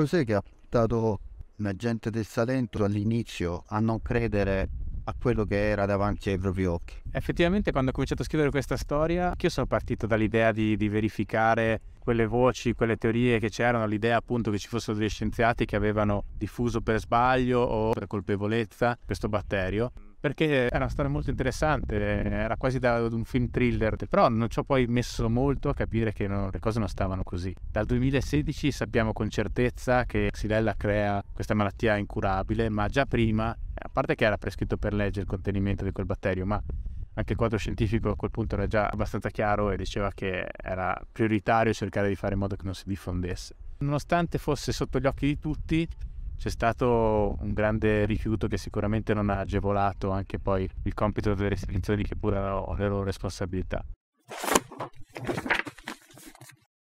cos'è che ha portato la gente del Salento all'inizio a non credere a quello che era davanti ai propri occhi. Effettivamente quando ho cominciato a scrivere questa storia, io sono partito dall'idea di, di verificare quelle voci, quelle teorie che c'erano, l'idea appunto che ci fossero degli scienziati che avevano diffuso per sbaglio o per colpevolezza questo batterio perché è una storia molto interessante, era quasi da un film thriller, però non ci ho poi messo molto a capire che no, le cose non stavano così. Dal 2016 sappiamo con certezza che Xylella crea questa malattia incurabile, ma già prima, a parte che era prescritto per legge il contenimento di quel batterio, ma anche il quadro scientifico a quel punto era già abbastanza chiaro e diceva che era prioritario cercare di fare in modo che non si diffondesse. Nonostante fosse sotto gli occhi di tutti, c'è stato un grande rifiuto che sicuramente non ha agevolato anche poi il compito delle istituzioni che pure hanno le loro responsabilità.